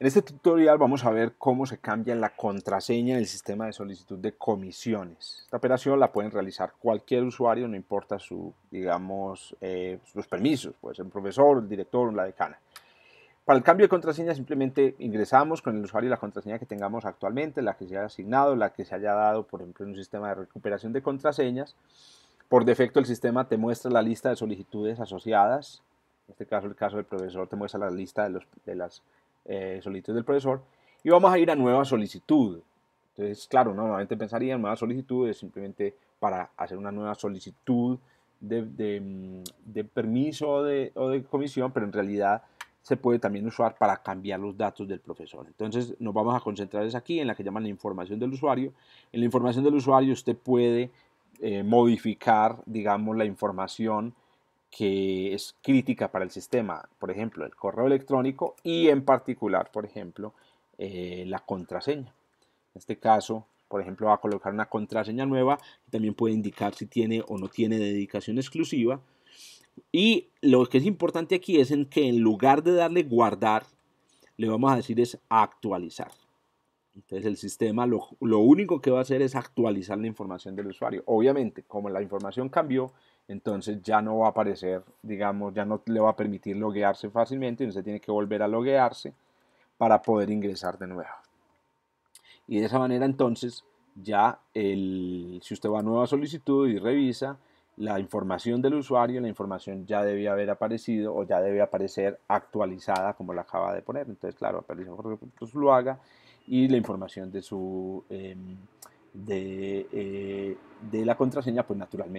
En este tutorial vamos a ver cómo se cambia la contraseña en el sistema de solicitud de comisiones. Esta operación la pueden realizar cualquier usuario, no importa su, digamos, eh, sus permisos, puede ser un profesor, el director o la decana. Para el cambio de contraseña simplemente ingresamos con el usuario y la contraseña que tengamos actualmente, la que se haya asignado, la que se haya dado, por ejemplo, en un sistema de recuperación de contraseñas. Por defecto el sistema te muestra la lista de solicitudes asociadas. En este caso, el caso del profesor te muestra la lista de, los, de las eh, solicitud del profesor y vamos a ir a nueva solicitud. Entonces, claro, normalmente en nueva solicitud es simplemente para hacer una nueva solicitud de, mm, permiso o de, comisión, pero en realidad se puede también usar para cambiar los datos del profesor. Entonces nos vamos a concentrar es aquí en la que llaman la información del usuario. En la información del usuario usted puede eh, modificar, digamos, la información que es crítica para el sistema, por ejemplo, el correo electrónico y en particular, por ejemplo, eh, la contraseña. En este caso, por ejemplo, va a colocar una contraseña nueva, también puede indicar si tiene o no tiene dedicación exclusiva. Y lo que es importante aquí es en que en lugar de darle guardar, le vamos a decir es actualizar. Entonces el sistema lo único que va a hacer es actualizar la información del usuario. Obviamente, como la información cambió, entonces ya no va a aparecer, digamos, ya no le va a permitir loguearse fácilmente y usted tiene que volver a loguearse para poder ingresar de nuevo. Y de esa manera entonces ya el, si usted va a nueva solicitud y revisa la información del usuario, la información ya debía haber aparecido o ya debe aparecer actualizada como la acaba de poner. Entonces, claro, aparece lo haga y la información de su em, de, eh, de la contraseña, pues naturalmente.